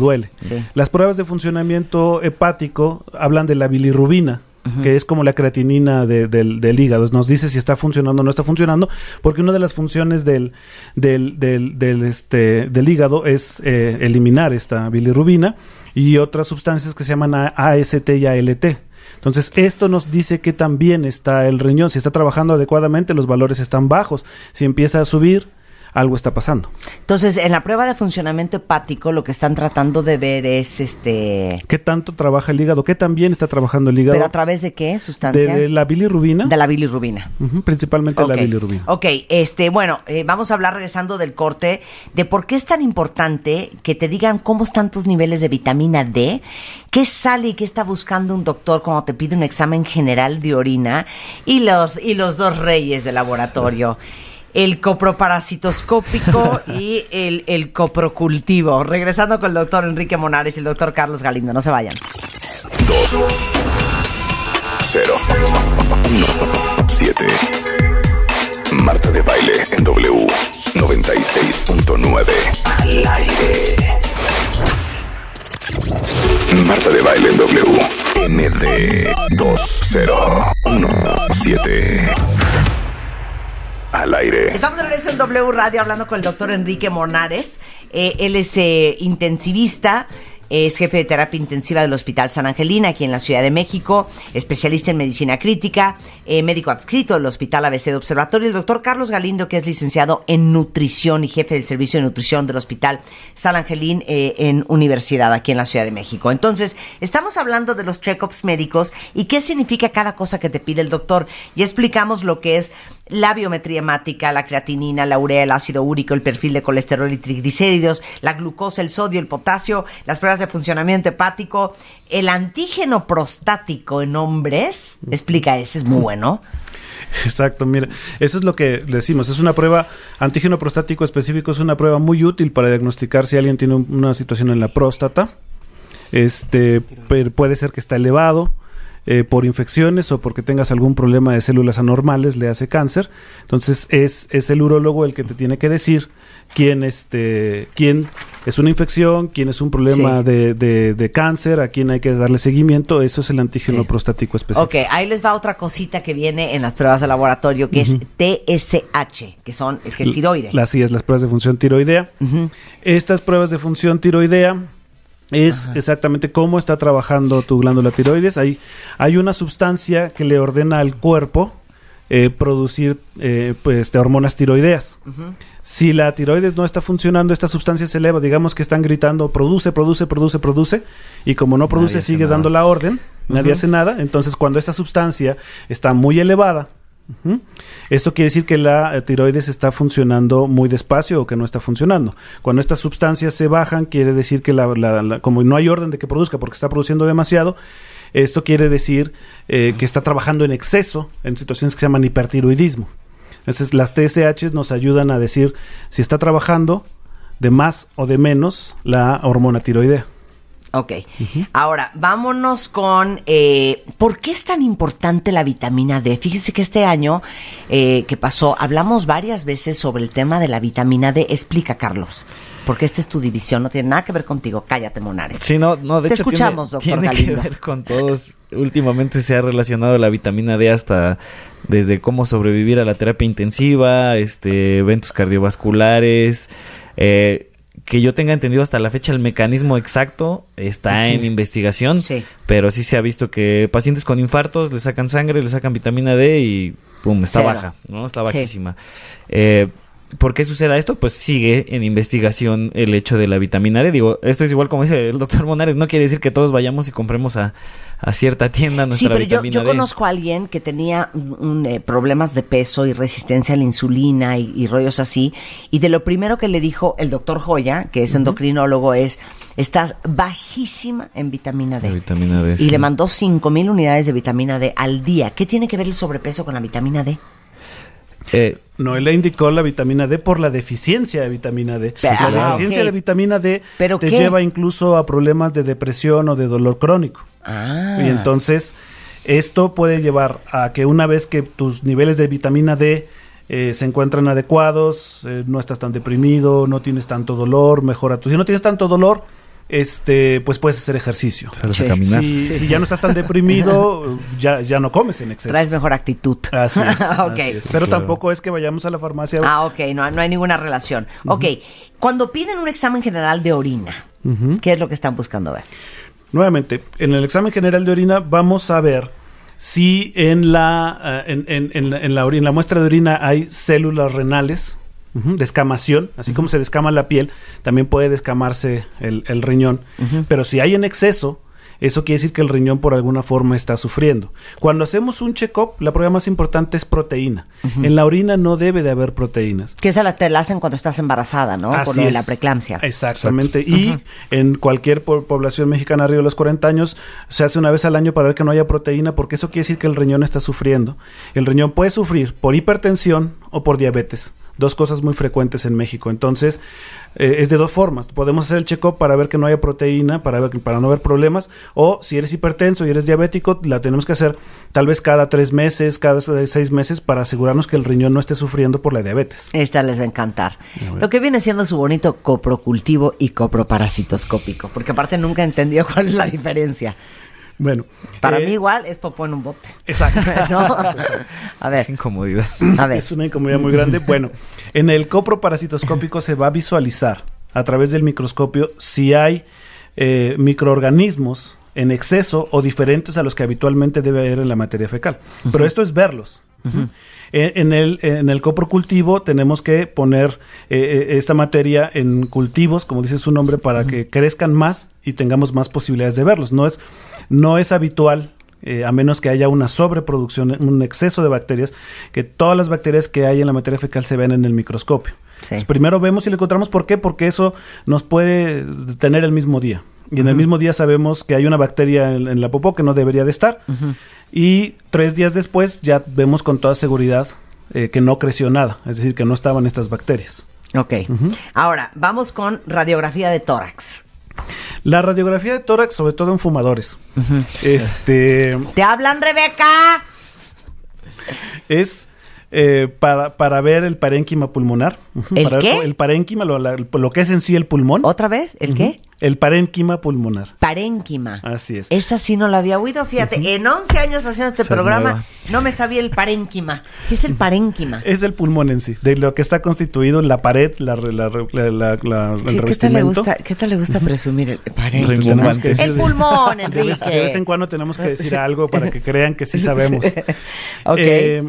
duele. Las pruebas de funcionamiento hepático hablan de la bilirrubina, que es como la creatinina del, hígado. Nos dice si está funcionando o no está funcionando, porque una de las funciones del, del, del, este, del hígado es eh, eliminar esta bilirrubina y otras sustancias que se llaman AST y ALT. Entonces, esto nos dice que también está el riñón. Si está trabajando adecuadamente, los valores están bajos. Si empieza a subir, algo está pasando. Entonces, en la prueba de funcionamiento hepático lo que están tratando de ver es este ¿Qué tanto trabaja el hígado? ¿Qué también está trabajando el hígado? ¿Pero a través de qué sustancia? De, la bilirrubina. De la bilirrubina. principalmente la bilirrubina. Ok, este, bueno, eh, vamos a hablar regresando del corte de por qué es tan importante que te digan cómo están tus niveles de vitamina D, qué sale y qué está buscando un doctor cuando te pide un examen general de orina y los y los dos reyes de laboratorio el coproparasitoscópico y el, el, coprocultivo. Regresando con el doctor Enrique Monares y el doctor Carlos Galindo. No se vayan. 2 0 1 7 Marta de baile en W 96.9 al aire. Marta de baile en W MD 2017 al aire. Estamos en el W Radio hablando con el doctor Enrique Monares. Eh, él es eh, intensivista. Es jefe de terapia intensiva del Hospital San Angelina, aquí en la Ciudad de México, especialista en medicina crítica, eh, médico adscrito del Hospital ABC de Observatorio, el doctor Carlos Galindo, que es licenciado en nutrición y jefe del servicio de nutrición del Hospital San Angelín en Universidad, aquí en la Ciudad de México. Entonces, estamos hablando de los check-ups médicos y qué significa cada cosa que te pide el doctor. y explicamos lo que es la biometría hemática, la creatinina, la urea, el ácido úrico, el perfil de colesterol y triglicéridos, la glucosa, el sodio, el potasio, las pruebas de funcionamiento hepático, el antígeno prostático en hombres. Explica, eso es muy bueno. Exacto, mira, eso es lo que le decimos. Es una prueba, antígeno prostático específico, es una prueba muy útil para diagnosticar si alguien tiene una situación en la próstata. Este, puede ser que está elevado eh, por infecciones o porque tengas algún problema de células anormales, le hace cáncer. Entonces es, el urólogo el que te tiene que decir quién, este, quién es una infección, quién es un problema de, cáncer, a quién hay que darle seguimiento. Eso es el antígeno prostático específico. Ok, ahí les va otra cosita que viene en las pruebas de laboratorio, que es TSH, que son que es tiroide. Así es, las pruebas de función tiroidea. Estas pruebas de función tiroidea es exactamente cómo está trabajando tu glándula tiroides. Hay, hay una sustancia que le ordena al cuerpo eh, producir eh, pues, este, hormonas tiroideas. Si la tiroides no está funcionando, esta sustancia se eleva. Digamos que están gritando, produce, produce, produce, produce. Y como no produce, sigue dando la orden. Nadie hace nada. Entonces, cuando esta sustancia está muy elevada, esto quiere decir que la tiroides está funcionando muy despacio o que no está funcionando. Cuando estas sustancias se bajan, quiere decir que la, como no hay orden de que produzca porque está produciendo demasiado, esto quiere decir eh, que está trabajando en exceso en situaciones que se llaman hipertiroidismo. Entonces las TSH nos ayudan a decir si está trabajando de más o de menos la hormona tiroidea. Ok. Ahora, vámonos con eh, por qué es tan importante la vitamina D. Fíjense que este año eh, que pasó, hablamos varias veces sobre el tema de la vitamina D. Explica, Carlos. Porque esta es tu división, no tiene nada que ver contigo. Cállate, Monares. Sí, no, no, de Te escuchamos, tiene, tiene que ver con todos. Últimamente se ha relacionado la vitamina D hasta desde cómo sobrevivir a la terapia intensiva, este, eventos cardiovasculares, eh, que yo tenga entendido hasta la fecha, el mecanismo exacto está en investigación, pero sí se ha visto que pacientes con infartos le sacan sangre, le sacan vitamina D y pum, está baja, ¿no? Está bajísima. Eh, ¿Por qué suceda esto? Pues sigue en investigación el hecho de la vitamina D. Digo, esto es igual como dice el doctor Monares, no quiere decir que todos vayamos y compremos a, cierta tienda nuestra vitamina D. Sí, pero yo, conozco a alguien que tenía eh, problemas de peso y resistencia a la insulina y, rollos así, y de lo primero que le dijo el doctor Joya, que es endocrinólogo, es, estás bajísima en vitamina D. vitamina D y le mandó 5.000 unidades de vitamina D al día. ¿Qué tiene que ver el sobrepeso con la vitamina D? Eh, no, le indicó la vitamina D por la deficiencia de vitamina D. Ah, la deficiencia de vitamina D te lleva incluso a problemas de depresión o de dolor crónico. Ah. Y entonces esto puede llevar a que una vez que tus niveles de vitamina D eh, se encuentran adecuados, eh, no estás tan deprimido, no tienes tanto dolor, mejora tu... Si no tienes tanto dolor, este, pues puedes hacer ejercicio. Si, ya no estás tan deprimido, ya, ya no comes en exceso. Traes mejor actitud. Así es. Pero tampoco es que vayamos a la farmacia. Ah, ok, no, no hay ninguna relación. Ok, cuando piden un examen general de orina, ¿qué es lo que están buscando ver? Nuevamente, en el examen general de orina vamos a ver si en la, eh, en, la muestra de orina hay células renales Descamación, así como se descama la piel, también puede descamarse el, riñón. Pero si hay en exceso, eso quiere decir que el riñón por alguna forma está sufriendo. Cuando hacemos un check-up, la prueba más importante es proteína. En la orina no debe de haber proteínas. Que esa la te hacen cuando estás embarazada, ¿no? con la preeclampsia. Exactamente. Y en cualquier población mexicana arriba de los 40 años, se hace una vez al año para ver que no haya proteína, porque eso quiere decir que el riñón está sufriendo. El riñón puede sufrir por hipertensión o por diabetes. Dos cosas muy frecuentes en México. Entonces, eh, es de dos formas. Podemos hacer el check-up para ver que no haya proteína, para, para no haber problemas, o si eres hipertenso y eres diabético, la tenemos que hacer tal vez cada tres meses, cada seis meses, para asegurarnos que el riñón no esté sufriendo por la diabetes. Esta les va a encantar. Lo que viene siendo su bonito coprocultivo y coproparasitoscópico, porque aparte nunca entendido cuál es la diferencia. Bueno. Para eh, mí igual es popó en un bote. Exacto. A ver. Es incomodidad. A ver. Es una incomodidad muy grande. Bueno, en el parasitoscópico se va a visualizar a través del microscopio si hay eh, microorganismos en exceso o diferentes a los que habitualmente debe haber en la materia fecal. Pero esto es verlos. en, el, en el coprocultivo tenemos que poner eh, esta materia en cultivos, como dice su nombre, para que crezcan más y tengamos más posibilidades de verlos. No es no es habitual eh, a menos que haya una sobreproducción, un exceso de bacterias, que todas las bacterias que hay en la materia fecal se ven en el microscopio. primero vemos y le encontramos por qué, porque eso nos puede tener el mismo día. Y en el mismo día sabemos que hay una bacteria en, la popó que no debería de estar. Y tres días después ya vemos con toda seguridad eh, que no creció nada, es decir, que no estaban estas bacterias. Ok. Ahora, vamos con radiografía de tórax. La radiografía de tórax, sobre todo en fumadores. Este. ¡Te hablan, Rebeca! Es eh, para, para, ver el parénquima pulmonar. ¿El qué? el parénquima, lo, lo, que es en sí el pulmón. ¿Otra vez? ¿El qué? El parénquima pulmonar. Parénquima. Así es. Esa sí no la había oído, fíjate. En 11 años haciendo este programa no me sabía el parénquima. ¿Qué es el parénquima? Es el pulmón en sí, de lo que está constituido la pared, la, ¿Qué, el le gusta, ¿Qué te le gusta presumir el parénquima? el pulmón, Enrique. De vez, en cuando tenemos que decir algo para que crean que sí sabemos. ok. Eh,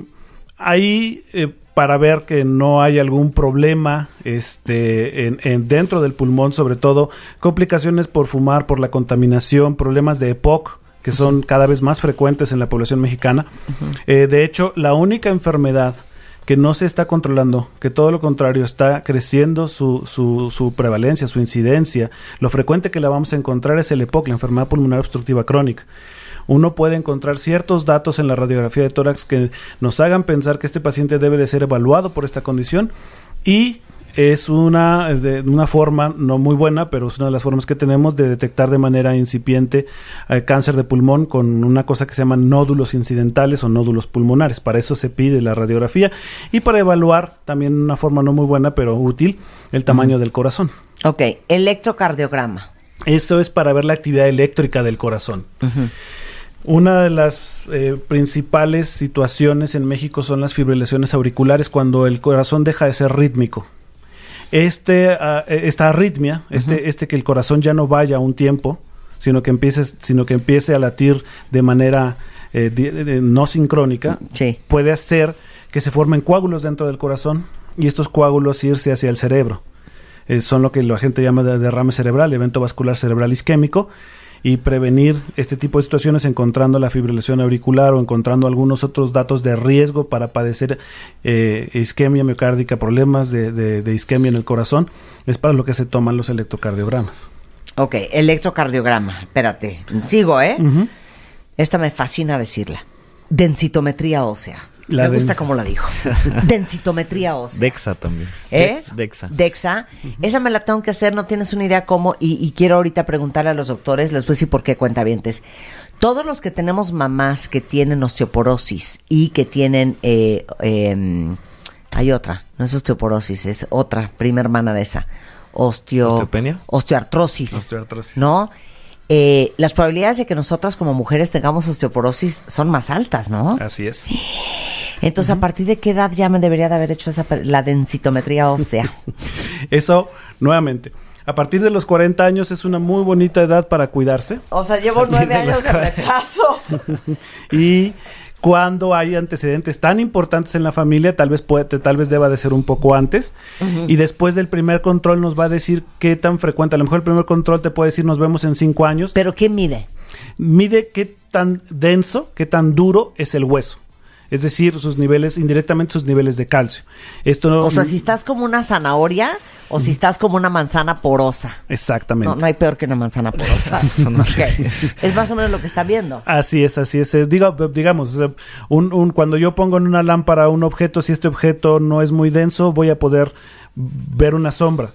ahí eh, para ver que no hay algún problema este, en, dentro del pulmón, sobre todo complicaciones por fumar, por la contaminación, problemas de EPOC que son cada vez más frecuentes en la población mexicana. Eh, de hecho, la única enfermedad que no se está controlando, que todo lo contrario, está creciendo su, su, su, prevalencia, su incidencia. Lo frecuente que la vamos a encontrar es el EPOC, la enfermedad pulmonar obstructiva crónica uno puede encontrar ciertos datos en la radiografía de tórax que nos hagan pensar que este paciente debe de ser evaluado por esta condición y es una, una forma no muy buena, pero es una de las formas que tenemos de detectar de manera incipiente eh, cáncer de pulmón con una cosa que se llama nódulos incidentales o nódulos pulmonares. Para eso se pide la radiografía y para evaluar también una forma no muy buena, pero útil, el tamaño del corazón. Ok, electrocardiograma. Eso es para ver la actividad eléctrica del corazón. Una de las eh, principales situaciones en México son las fibrilaciones auriculares cuando el corazón deja de ser rítmico. Este, ah, e, esta arritmia, este, este, que el corazón ya no vaya un tiempo, sino que empiece, sino que empiece a latir de manera eh, no sincrónica, puede hacer que se formen coágulos dentro del corazón y estos coágulos irse hacia el cerebro. Eh, son lo que la gente llama derrame cerebral, evento vascular cerebral isquémico, y prevenir este tipo de situaciones encontrando la fibrilación auricular o encontrando algunos otros datos de riesgo para padecer eh, isquemia miocárdica, problemas de, isquemia en el corazón, es para lo que se toman los electrocardiogramas. Ok, electrocardiograma, espérate, sigo, ¿eh? Esta me fascina decirla. Densitometría ósea. Me gusta como la dijo. Densitometría ósea. Dexa también. ¿Eh? Dexa. Dexa. Esa me la tengo que hacer, no tienes una idea cómo. Y, quiero ahorita preguntarle a los doctores, les voy a decir por qué cuentavientes. Todos los que tenemos mamás que tienen osteoporosis y que tienen. Eh, em, hay otra, no es osteoporosis, es otra, prima hermana de esa. ¿Osteopenia? Osteoartrosis. Osteoartrosis. ¿No? Eh, las probabilidades de que nosotras como mujeres tengamos osteoporosis son más altas, ¿no? Así es. Entonces, ¿a partir de qué edad ya me debería de haber hecho la densitometría ósea? Eso, nuevamente. A partir de los 40 años es una muy bonita edad para cuidarse. O sea, llevo nueve años de retraso. y cuando hay antecedentes tan importantes en la familia, tal vez puede, tal vez deba de ser un poco antes. Y después del primer control nos va a decir qué tan frecuente. A lo mejor el primer control te puede decir nos vemos en cinco años. ¿Pero qué mide? Mide qué tan denso, qué tan duro es el hueso es decir, sus niveles, indirectamente sus niveles de calcio. Esto no, o sea, si estás como una zanahoria, o si estás como una manzana porosa. Exactamente. No, no hay peor que una manzana porosa. Es más o menos lo que está viendo. Así es, así es. Digo, digamos, un, cuando yo pongo en una lámpara un objeto, si este objeto no es muy denso, voy a poder ver una sombra,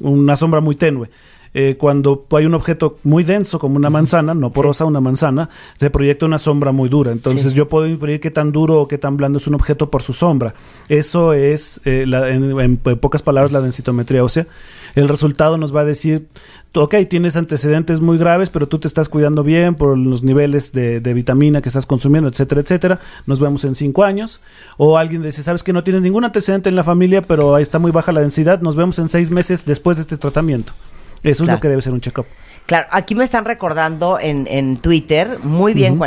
una sombra muy tenue. Eh, cuando hay un objeto muy denso como una manzana, no porosa, una manzana, se proyecta una sombra muy dura. Entonces yo puedo inferir qué tan duro o qué tan blando es un objeto por su sombra. Eso es, eh, en, pocas palabras, la densitometría ósea. El resultado nos va a decir, ok, tienes antecedentes muy graves, pero tú te estás cuidando bien por los niveles de, de vitamina que estás consumiendo, etcétera, etcétera. Nos vemos en cinco años. O alguien dice, sabes que no tienes ningún antecedente en la familia, pero ahí está muy baja la densidad. Nos vemos en seis meses después de este tratamiento. Eso es lo que debe ser un check-up. Claro, aquí me están recordando en, en Twitter, muy bien uh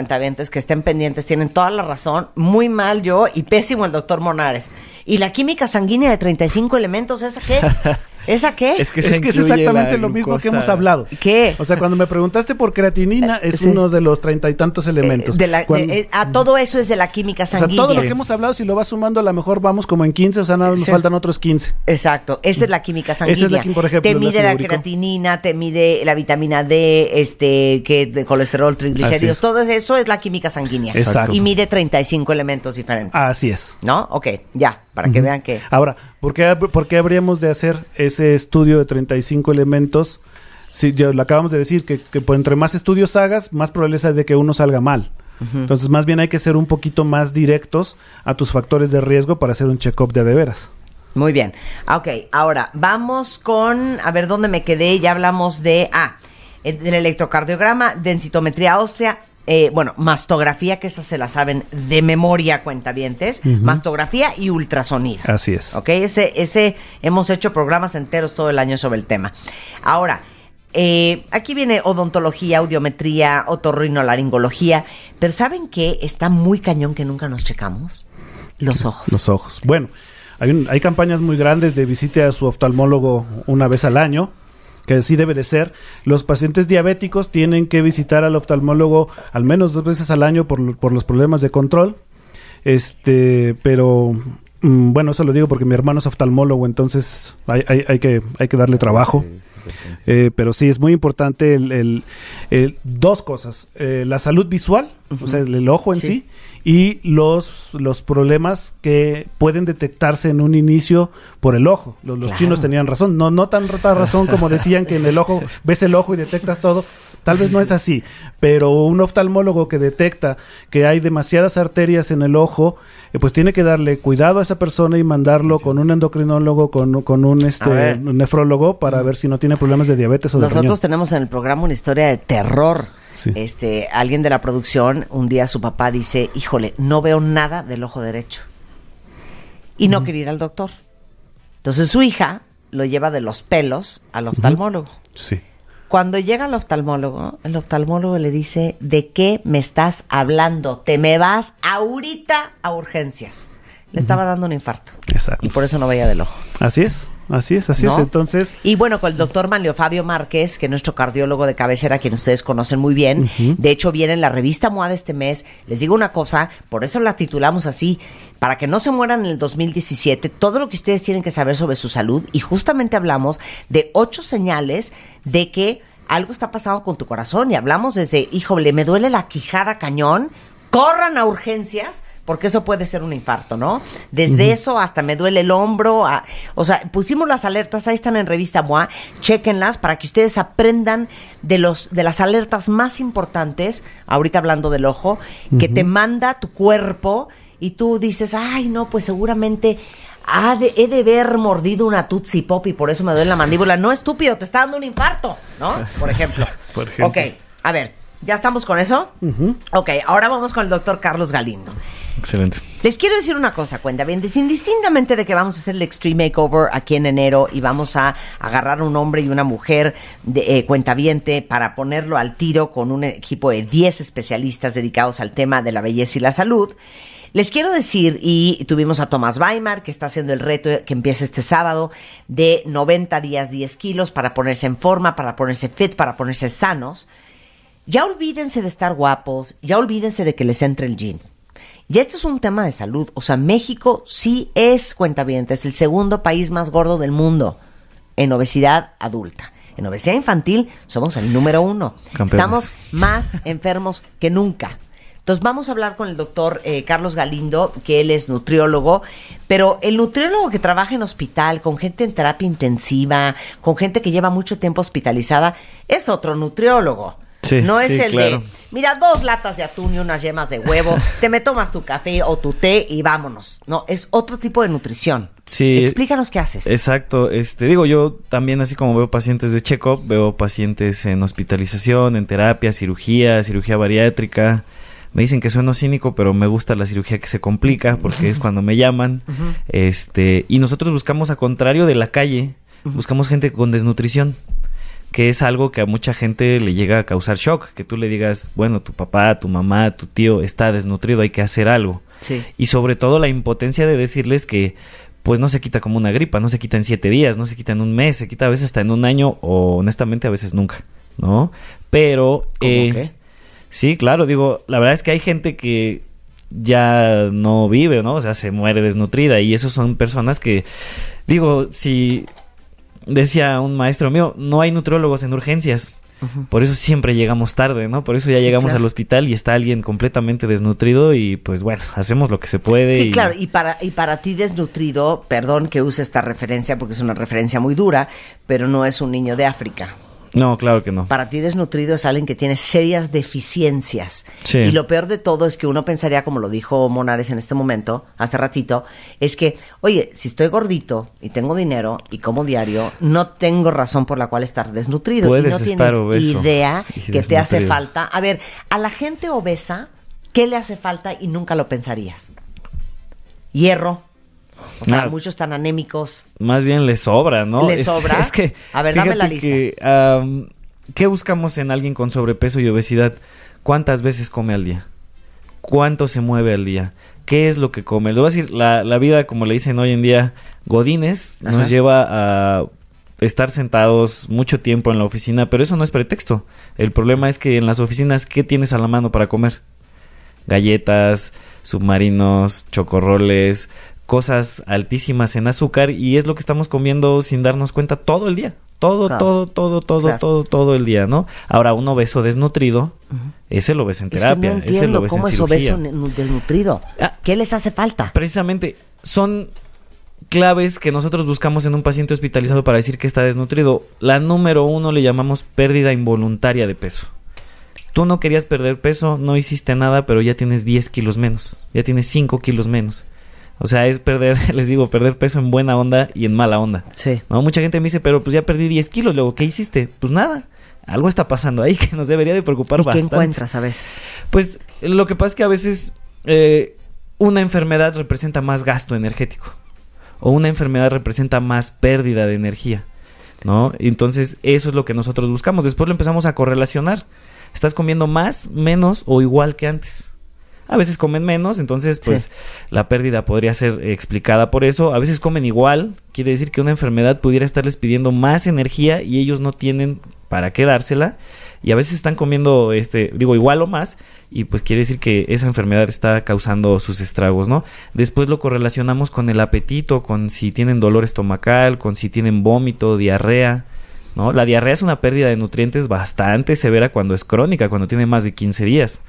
que estén pendientes, tienen toda la razón, muy mal yo y pésimo el doctor Monares. Y la química sanguínea de 35 elementos, ¿esa qué? ¿Esa qué? Es que, es, exactamente lo mismo que hemos hablado. ¿Qué? O sea, cuando me preguntaste por creatinina, es uno de los treinta y tantos eh, elementos. Eh, a todo eso es de la química sanguínea. O sea, todo lo que hemos hablado, si lo vas sumando, a lo mejor vamos como en 15, o sea, nos faltan otros 15. Exacto, esa es la química sanguínea. es por ejemplo, te mide la, creatinina, te mide la vitamina D, este, que de colesterol, triglicéridos, todo eso es la química sanguínea. Exacto. Y mide 35 elementos diferentes. Así es. ¿No? Ok, ya para que vean que... Ahora, ¿por qué, habríamos de hacer ese estudio de 35 elementos? Si yo lo acabamos de decir, que, que entre más estudios hagas, más probabilidad de que uno salga mal. Entonces, más bien hay que ser un poquito más directos a tus factores de riesgo para hacer un check-up de a veras. Muy bien. Ah, ok, ahora vamos con, a ver dónde me quedé, ya hablamos de, ah, del electrocardiograma, densitometría ósea, eh, bueno, mastografía, que esas se la saben de memoria, cuenta mastografía y ultrasonido. Así es. Ok, ese, ese, hemos hecho programas enteros todo el año sobre el tema. Ahora, eh, aquí viene odontología, audiometría, otorrinolaringología, pero ¿saben qué? Está muy cañón que nunca nos checamos. Los ojos. Los ojos. Bueno, hay, hay campañas muy grandes de visite a su oftalmólogo una vez al año que sí debe de ser, los pacientes diabéticos tienen que visitar al oftalmólogo al menos dos veces al año por, los problemas de control. Este, pero mm, bueno, eso lo digo porque mi hermano es oftalmólogo, entonces hay, que, hay que darle trabajo. Eh, pero sí, es muy importante el, dos cosas. Eh, la salud visual, o sea, el, ojo en sí y los, los problemas que pueden detectarse en un inicio por el ojo. Los, chinos tenían razón, no, no tan razón como decían que en el ojo ves el ojo y detectas todo. Tal vez no es así, pero un oftalmólogo que detecta que hay demasiadas arterias en el ojo, eh, pues tiene que darle cuidado a esa persona y mandarlo con un endocrinólogo, con, un, este, nefrólogo para ver si no tiene problemas de diabetes o de de Nosotros tenemos en el programa una historia de terror este, alguien de la producción, un día su papá dice, híjole, no veo nada del ojo derecho. Y no quería ir al doctor. Entonces su hija lo lleva de los pelos al oftalmólogo. Sí. Cuando llega al oftalmólogo, el oftalmólogo le dice, ¿de qué me estás hablando? Te me vas ahorita a urgencias. Le estaba dando un infarto. Exacto. Y por eso no veía del ojo. Así es. Así es, así es. Entonces. Y bueno, con el doctor Manlio Fabio Márquez, que es nuestro cardiólogo de cabecera, quien ustedes conocen muy bien. De hecho, viene en la revista MOAD este mes. Les digo una cosa, por eso la titulamos así. Para que no se mueran en el 2017, todo lo que ustedes tienen que saber sobre su salud. Y justamente hablamos de ocho señales de que algo está pasando con tu corazón. Y hablamos desde, híjole, me duele la quijada cañón, corran a urgencias porque eso puede ser un infarto, ¿no? Desde eso hasta me duele el hombro, ah, o sea, pusimos las alertas, ahí están en revista mua, chequenlas para que ustedes aprendan de los de las alertas más importantes, ahorita hablando del ojo, que te manda tu cuerpo y tú dices, "Ay, no, pues seguramente he de haber mordido una Tutsi Pop y por eso me duele la mandíbula. No, estúpido, te está dando un infarto, ¿no? Por ejemplo. Por ejemplo. Ok, a ver, ¿Ya estamos con eso? Ok, ahora vamos con el doctor Carlos Galindo. Excelente. Les quiero decir una cosa, cuenta bien, indistintamente de que vamos a hacer el Extreme Makeover aquí en enero y vamos a agarrar un hombre y una mujer de eh, cuentaviente para ponerlo al tiro con un equipo de 10 especialistas dedicados al tema de la belleza y la salud. Les quiero decir, y tuvimos a Tomás Weimar, que está haciendo el reto que empieza este sábado, de 90 días 10 kilos para ponerse en forma, para ponerse fit, para ponerse sanos. Ya olvídense de estar guapos, ya olvídense de que les entre el jean. Y esto es un tema de salud. O sea, México sí es, cuenta es el segundo país más gordo del mundo en obesidad adulta. En obesidad infantil somos el número uno. Estamos más enfermos que nunca. Entonces vamos a hablar con el doctor eh, Carlos Galindo, que él es nutriólogo, pero el nutriólogo que trabaja en hospital, con gente en terapia intensiva, con gente que lleva mucho tiempo hospitalizada, es otro nutriólogo no es el de, mira, dos latas de atún y unas yemas de huevo, te me tomas tu café o tu té y vámonos. No, es otro tipo de nutrición. Sí. Explícanos qué haces. Exacto. Este, digo, yo también, así como veo pacientes de check-up, veo pacientes en hospitalización, en terapia, cirugía, cirugía bariátrica. Me dicen que sueno cínico, pero me gusta la cirugía que se complica porque es cuando me llaman. Este, y nosotros buscamos, a contrario de la calle, buscamos gente con desnutrición que es algo que a mucha gente le llega a causar shock, que tú le digas, bueno, tu papá, tu mamá, tu tío está desnutrido, hay que hacer algo. Sí. Y sobre todo la impotencia de decirles que pues no se quita como una gripa, no se quita en siete días, no se quita en un mes, se quita a veces hasta en un año o honestamente a veces nunca, ¿no? Pero... ¿Cómo eh, Sí, claro, digo, la verdad es que hay gente que ya no vive, ¿no? O sea, se muere desnutrida y esos son personas que, digo, si decía un maestro mío, no hay nutrólogos en urgencias. Por eso siempre llegamos tarde, ¿no? Por eso ya llegamos al hospital y está alguien completamente desnutrido y pues bueno, hacemos lo que se puede. y... claro, y para, y para ti desnutrido, perdón que use esta referencia porque es una referencia muy dura, pero no es un niño de África. No, claro que no. Para ti desnutrido es alguien que tiene serias deficiencias. Y lo peor de todo es que uno pensaría, como lo dijo Monares en este momento, hace ratito, es que, oye, si estoy gordito y tengo dinero y como diario, no tengo razón por la cual estar desnutrido. Puedes y no tienes idea que te hace falta. A ver, a la gente obesa, ¿qué le hace falta y nunca lo pensarías? Hierro o sea, ah. muchos están anémicos. Más bien les sobra, ¿no? Les sobra. que. A ver, dame la lista. ¿Qué buscamos en alguien con sobrepeso y obesidad? ¿Cuántas veces come al día? ¿Cuánto se mueve al día? ¿Qué es lo que come? Lo voy a decir, la, vida, como le dicen hoy en día, Godines, nos lleva a estar sentados mucho tiempo en la oficina, pero eso no es pretexto. El problema es que en las oficinas, ¿qué tienes a la mano para comer? Galletas, submarinos, chocorroles, cosas altísimas en azúcar y es lo que estamos comiendo sin darnos cuenta todo el día. Todo, todo, todo, todo, todo, todo el día, ¿no? Ahora, un obeso desnutrido, ese lo ves en terapia, ese lo ves ¿Cómo es obeso desnutrido? Ah. ¿Qué les hace falta? Precisamente, son claves que nosotros buscamos en un paciente hospitalizado para decir que está desnutrido. La número uno le llamamos pérdida involuntaria de peso. Tú no querías perder peso, no hiciste nada, pero ya tienes 10 kilos menos, ya tienes 5 kilos menos. O sea, es perder, les digo, perder peso en buena onda y en mala onda. Sí. Mucha gente me dice, pero pues ya perdí 10 kilos, luego, ¿qué hiciste? Pues nada. Algo está pasando ahí que nos debería de preocupar ¿Y bastante. ¿Qué encuentras a veces? Pues lo que pasa es que a veces eh, una enfermedad representa más gasto energético o una enfermedad representa más pérdida de energía, ¿no? Entonces eso es lo que nosotros buscamos. Después lo empezamos a correlacionar. Estás comiendo más, menos o igual que antes a veces comen menos, entonces pues la pérdida podría ser explicada por eso, a veces comen igual, quiere decir que una enfermedad pudiera estarles pidiendo más energía y ellos no tienen para qué dársela y a veces están comiendo este digo igual o más y pues quiere decir que esa enfermedad está causando sus estragos, ¿no? Después lo correlacionamos con el apetito, con si tienen dolor estomacal, con si tienen vómito, diarrea, ¿no? La diarrea es una pérdida de nutrientes bastante severa cuando es crónica, cuando tiene más de 15 días.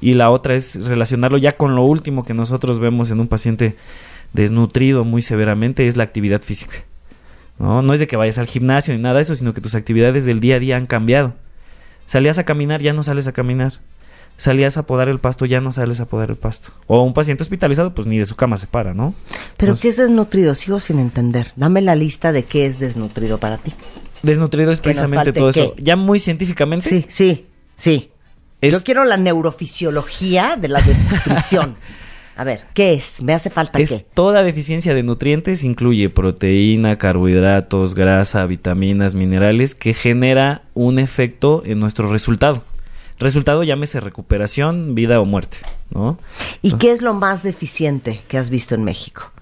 Y la otra es relacionarlo ya con lo último que nosotros vemos en un paciente desnutrido muy severamente, es la actividad física. ¿no? no es de que vayas al gimnasio ni nada de eso, sino que tus actividades del día a día han cambiado. Salías a caminar, ya no sales a caminar. Salías a podar el pasto, ya no sales a podar el pasto. O un paciente hospitalizado, pues ni de su cama se para, ¿no? Pero ¿qué es desnutrido? Sigo sin entender. Dame la lista de qué es desnutrido para ti. Desnutrido es precisamente todo eso. Ya muy científicamente. Sí, sí, sí. Yo quiero la neurofisiología de la desnutrición. A ver, ¿qué es? ¿Me hace falta es Toda deficiencia de nutrientes incluye proteína, carbohidratos, grasa, vitaminas, minerales, que genera un efecto en nuestro resultado. Resultado llámese recuperación, vida o muerte, ¿Y ah. qué es lo más deficiente que has visto en México?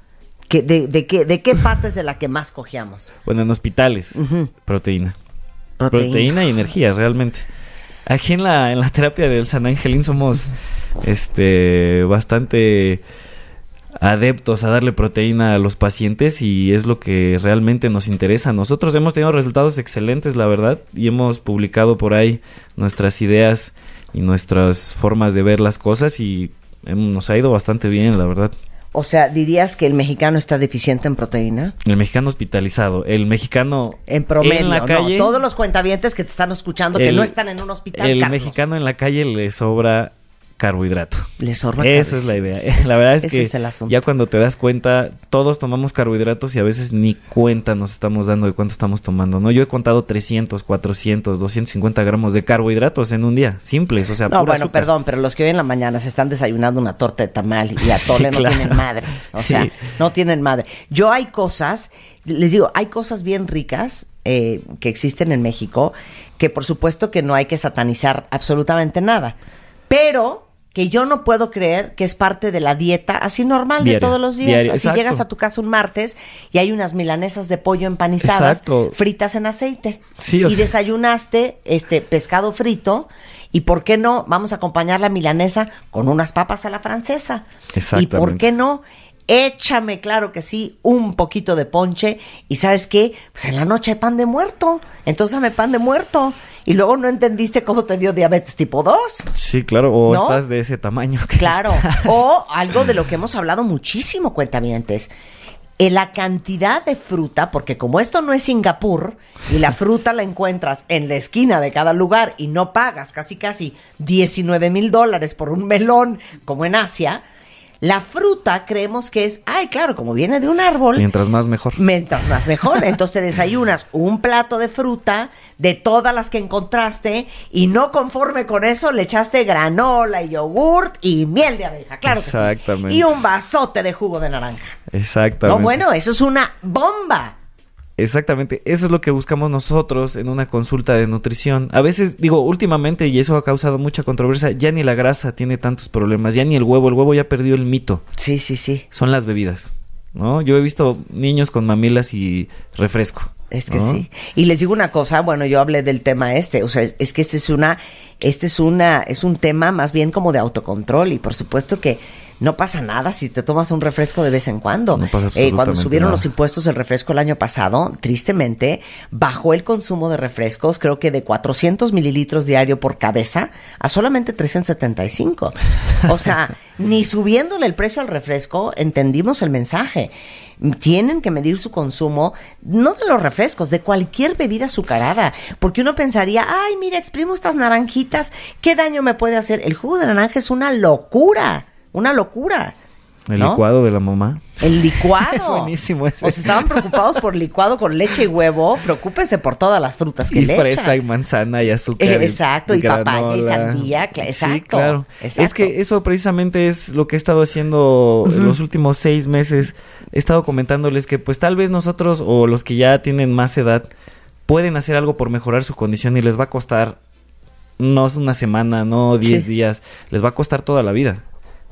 ¿De, qué, parte es de la que más cogíamos? Bueno, en hospitales, proteína. Proteína y energía, realmente. Aquí en la, en la terapia del San Angelín somos este bastante adeptos a darle proteína a los pacientes y es lo que realmente nos interesa. Nosotros hemos tenido resultados excelentes, la verdad, y hemos publicado por ahí nuestras ideas y nuestras formas de ver las cosas y nos ha ido bastante bien, la verdad. O sea, ¿dirías que el mexicano está deficiente en proteína? El mexicano hospitalizado, el mexicano en promedio, en no, todos los cuentavientes que te están escuchando que no están en un hospital. El mexicano en la calle le sobra carbohidrato. Les Esa es la idea. la verdad es que ya cuando te das cuenta, todos tomamos carbohidratos y a veces ni cuenta nos estamos dando de cuánto estamos tomando, ¿no? Yo he contado 300, 400, 250 gramos de carbohidratos en un día, simples, o sea, No, bueno, perdón, pero los que hoy en la mañana se están desayunando una torta de tamal y atole sí, no tienen madre, o sea, no tienen madre. Yo hay cosas, les digo, hay cosas bien ricas eh, que existen en México que por supuesto que no hay que satanizar absolutamente nada pero que yo no puedo creer que es parte de la dieta así normal de todos los días. Si llegas a tu casa un martes y hay unas milanesas de pollo empanizadas fritas en aceite. y desayunaste este pescado frito y por qué no vamos a acompañar la milanesa con unas papas a la francesa. Y por qué no échame, claro que sí, un poquito de ponche y ¿sabes qué? Pues en la noche hay pan de muerto, entonces me pan de muerto y luego no entendiste cómo te dio diabetes tipo 2. Sí, claro, o estás de ese tamaño. claro, o algo de lo que hemos hablado muchísimo, cuentavientes. En eh, la cantidad de fruta, porque como esto no es Singapur y la fruta la encuentras en la esquina de cada lugar y no pagas casi casi 19 mil dólares por un melón como en Asia, la fruta creemos que es, ay, claro, como viene de un árbol. Mientras más mejor. Mientras más mejor. Entonces te desayunas un plato de fruta de todas las que encontraste y no conforme con eso le echaste granola y yogurt y miel de abeja, claro que sí. Y un vasote de jugo de naranja. Exactamente. bueno, eso es una bomba. Exactamente, eso es lo que buscamos nosotros en una consulta de nutrición. A veces, digo, últimamente, y eso ha causado mucha controversia, ya ni la grasa tiene tantos problemas, ya ni el huevo, el huevo ya perdió el mito. Sí, sí, sí. Son las bebidas, ¿no? Yo he visto niños con mamilas y refresco. Es que sí. Y les digo una cosa, bueno, yo hablé del tema este, o sea, es, es que este es una, este es una, es un tema más bien como de autocontrol y por supuesto que no pasa nada si te tomas un refresco de vez en cuando. Eh, cuando subieron los impuestos del refresco el año pasado, tristemente, bajó el consumo de refrescos, creo que de 400 mililitros diario por cabeza a solamente 375. O sea, ni subiéndole el precio al refresco entendimos el mensaje. Tienen que medir su consumo, no de los refrescos, de cualquier bebida azucarada. Porque uno pensaría, ay, mira, exprimo estas naranjitas, ¿qué daño me puede hacer? El jugo de naranja es una locura. Una locura. El licuado de la mamá. El licuado. es buenísimo ese. Pues, estaban preocupados por licuado con leche y huevo, preocúpense por todas las frutas que y fresa y manzana y azúcar. Eh, exacto, y, papaya y sandía. exacto, Es que eso precisamente es lo que he estado haciendo en los últimos seis meses. He estado comentándoles que pues tal vez nosotros o los que ya tienen más edad pueden hacer algo por mejorar su condición y les va a costar no es una semana, no diez días, les va a costar toda la vida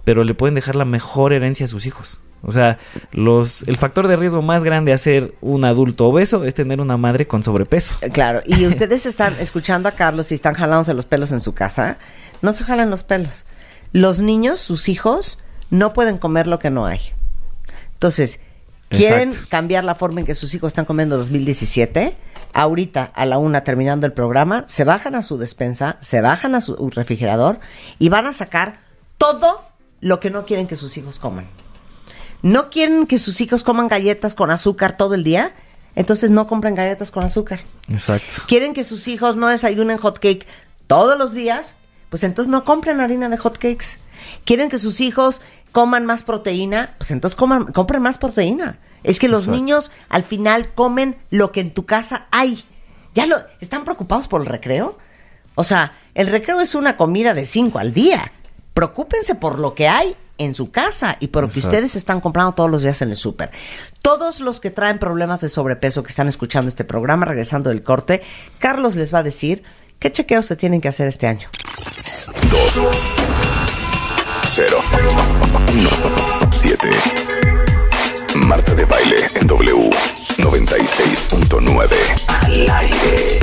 pero le pueden dejar la mejor herencia a sus hijos. O sea, los, el factor de riesgo más grande a ser un adulto obeso es tener una madre con sobrepeso. Eh, claro, y ustedes están escuchando a Carlos y están jalándose los pelos en su casa. No se jalan los pelos. Los niños, sus hijos, no pueden comer lo que no hay. Entonces, ¿quieren cambiar la forma en que sus hijos están comiendo 2017? ahorita a la una terminando el programa, se bajan a su despensa, se bajan a su refrigerador y van a sacar todo lo que no quieren que sus hijos coman. No quieren que sus hijos coman galletas con azúcar todo el día, entonces no compren galletas con azúcar. Exacto. Quieren que sus hijos no desayunen hot cake todos los días, pues entonces no compren harina de hot cakes. Quieren que sus hijos coman más proteína, pues entonces coman, compren más proteína. Es que los niños al final comen lo que en tu casa hay. Ya lo están preocupados por el recreo. O sea, el recreo es una comida de cinco al día preocúpense por lo que hay en su casa y por lo que ustedes están comprando todos los días en el súper. Todos los que traen problemas de sobrepeso que están escuchando este programa, regresando del corte, Carlos les va a decir qué chequeos se tienen que hacer este año. Dos, cero, uno, Marta de baile en W 96.9 al aire.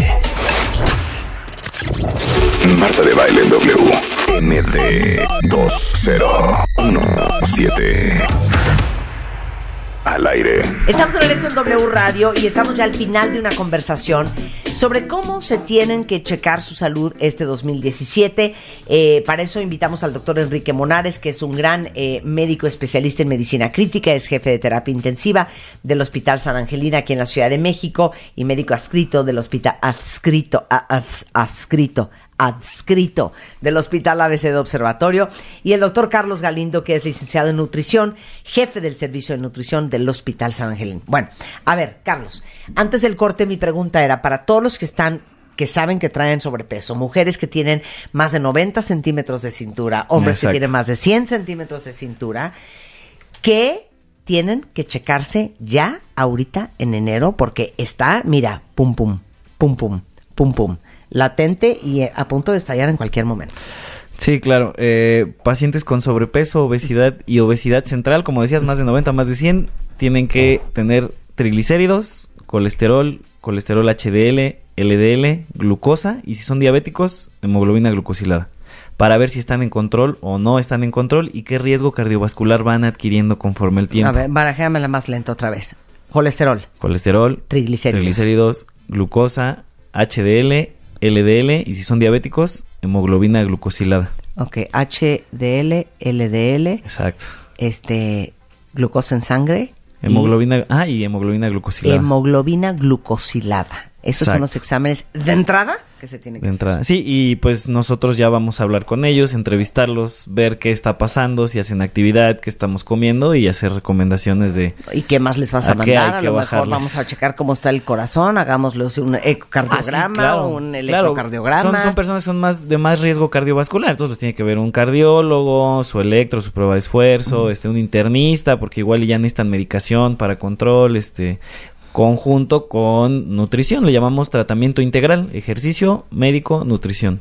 Marta de baile en W MD 2017. Al aire. Estamos en el W Radio y estamos ya al final de una conversación sobre cómo se tienen que checar su salud este 2017. Eh, para eso invitamos al doctor Enrique Monares, que es un gran eh, médico especialista en medicina crítica, es jefe de terapia intensiva del Hospital San Angelina aquí en la Ciudad de México y médico adscrito del Hospital adscrito, adscrito, adscrito del Hospital ABC de Observatorio, y el doctor Carlos Galindo, que es licenciado en nutrición, jefe del Servicio de Nutrición del Hospital San Angelín. Bueno, a ver, Carlos, antes del corte mi pregunta era para todos los que están que saben que traen sobrepeso, mujeres que tienen más de 90 centímetros de cintura, hombres que tienen más de 100 centímetros de cintura, que tienen que checarse ya ahorita en enero porque está, mira, pum, pum, pum, pum, pum, pum latente y eh, a punto de estallar en cualquier momento. Sí, claro. Eh, pacientes con sobrepeso, obesidad y obesidad central, como decías, más de 90, más de 100, tienen que tener triglicéridos, colesterol, colesterol HDL, LDL, glucosa y si son diabéticos, hemoglobina glucosilada, para ver si están en control o no están en control y qué riesgo cardiovascular van adquiriendo conforme el tiempo. A ver, barajéamela más lento otra vez. Colesterol. Colesterol. Triglicéridos. Triglicéridos, glucosa, HDL, LDL y si son diabéticos, hemoglobina glucosilada. Ok, HDL, LDL. Exacto. Este, glucosa en sangre. Hemoglobina, ah, y hemoglobina glucosilada. Hemoglobina glucosilada. Esos son los exámenes de entrada que se tiene que Sí, y pues nosotros ya vamos a hablar con ellos, entrevistarlos, ver qué está pasando, si hacen actividad, qué estamos comiendo y hacer recomendaciones de... ¿Y qué más les vas a, mandar? A lo mejor vamos a checar cómo está el corazón, hagámosle un ecocardiograma, ah, un electrocardiograma. Son, personas que son más, de más riesgo cardiovascular, entonces los tiene que ver un cardiólogo, su electro, su prueba de esfuerzo, este, un internista, porque igual ya necesitan medicación para control, este, conjunto con nutrición. Le llamamos tratamiento integral, ejercicio, médico, nutrición.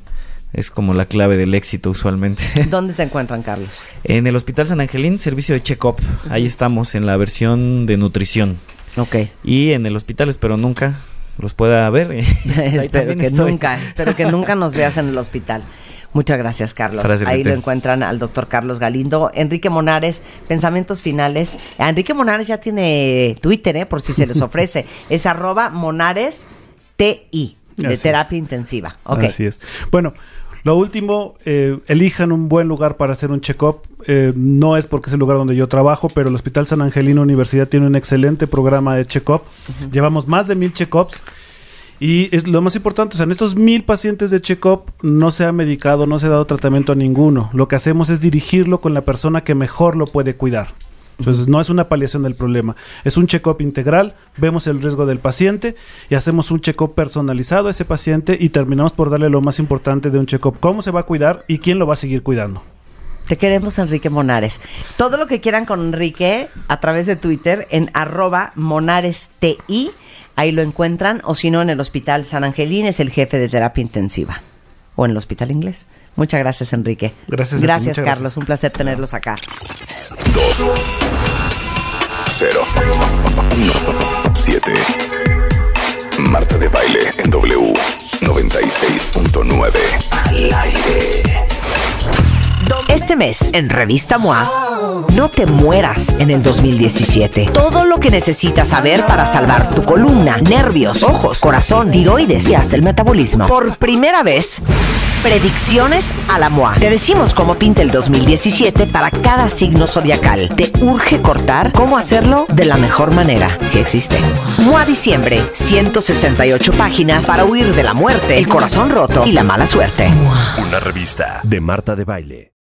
Es como la clave del éxito usualmente. ¿Dónde te encuentran, Carlos? En el Hospital San Angelín, servicio de check-up. Ahí estamos en la versión de nutrición. Ok. Y en el hospital, espero nunca los pueda ver. espero que nunca, espero que nunca nos veas en el hospital. Muchas gracias, Carlos. Ahí lo encuentran al doctor Carlos Galindo. Enrique Monares, pensamientos finales. Enrique Monares ya tiene Twitter, ¿eh? por si se les ofrece. es arroba Monares TI, de terapia intensiva. Así es. Bueno. Lo último, eh, elijan un buen lugar para hacer un check-up. Eh, no es porque es el lugar donde yo trabajo, pero el Hospital San Angelino Universidad tiene un excelente programa de check-up. Llevamos más de mil check-ups y es lo más importante, o sea, en estos mil pacientes de check-up no se ha medicado, no se ha dado tratamiento a ninguno. Lo que hacemos es dirigirlo con la persona que mejor lo puede cuidar. Entonces no es una paliación del problema, es un check-up integral, vemos el riesgo del paciente y hacemos un check-up personalizado a ese paciente y terminamos por darle lo más importante de un check-up, cómo se va a cuidar y quién lo va a seguir cuidando. Te queremos, Enrique Monares. Todo lo que quieran con Enrique a través de Twitter en arroba Ahí lo encuentran, o si no, en el Hospital San Angelín, es el jefe de terapia intensiva, o en el Hospital Inglés. Muchas gracias, Enrique. Gracias, gracias Carlos. Un placer tenerlos acá. Dos, cero, uno, siete. Marta de baile en W 96.9 al aire. Este mes, en Revista MOA, no te mueras en el 2017. Todo lo que necesitas saber para salvar tu columna, nervios, ojos, corazón, tiroides y hasta el metabolismo. Por primera vez, predicciones a la MOA. Te decimos cómo pinta el 2017 para cada signo zodiacal. Te urge cortar cómo hacerlo de la mejor manera, si existe. MOA Diciembre, 168 páginas para huir de la muerte, el corazón roto y la mala suerte. Una revista de Marta de Baile.